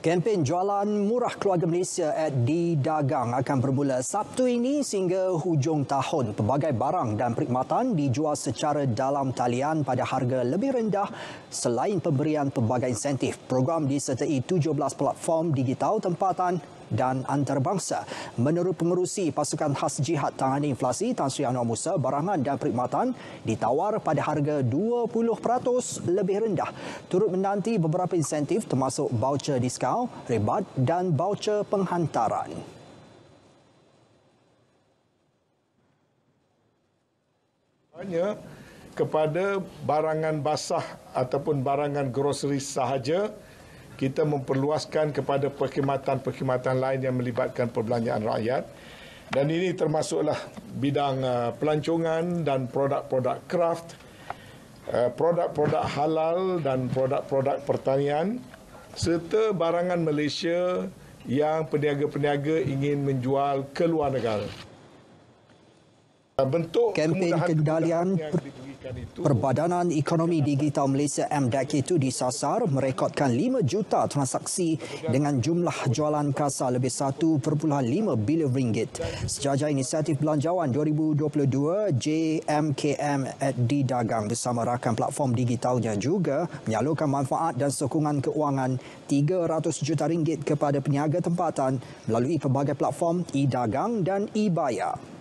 Kempen jualan murah keluarga Malaysia at di dagang akan bermula Sabtu ini sehingga hujung tahun. Pelbagai barang dan perkhidmatan dijual secara dalam talian pada harga lebih rendah selain pemberian pelbagai insentif. Program disertai 17 platform digital tempatan dan antarabangsa. Menurut pengerusi pasukan khas jihad tangani inflasi Tan Sri Anwar Musa, barangan dan perkhidmatan ditawar pada harga 20% lebih rendah. Turut menanti beberapa insentif termasuk baucer diskaun, rebat dan baucer penghantaran. Hanya kepada barangan basah ataupun barangan grocery sahaja kita memperluaskan kepada perkhidmatan-perkhidmatan lain yang melibatkan perbelanjaan rakyat dan ini termasuklah bidang uh, pelancongan dan produk-produk kraft uh, produk-produk halal dan produk-produk pertanian serta barangan Malaysia yang peniaga-peniaga ingin menjual ke luar negara. Bentuk kempen kendalian Perbadanan Ekonomi Digital Malaysia MDEC itu disasar merekodkan 5 juta transaksi dengan jumlah jualan kasa lebih 1.5 bilion ringgit. Sejajar inisiatif belanjawan 2022 JMKM di Dagang bersama rakan platform digitalnya juga menyalurkan manfaat dan sokongan keuangan 300 juta ringgit kepada peniaga tempatan melalui pelbagai platform e-dagang dan e-bayar.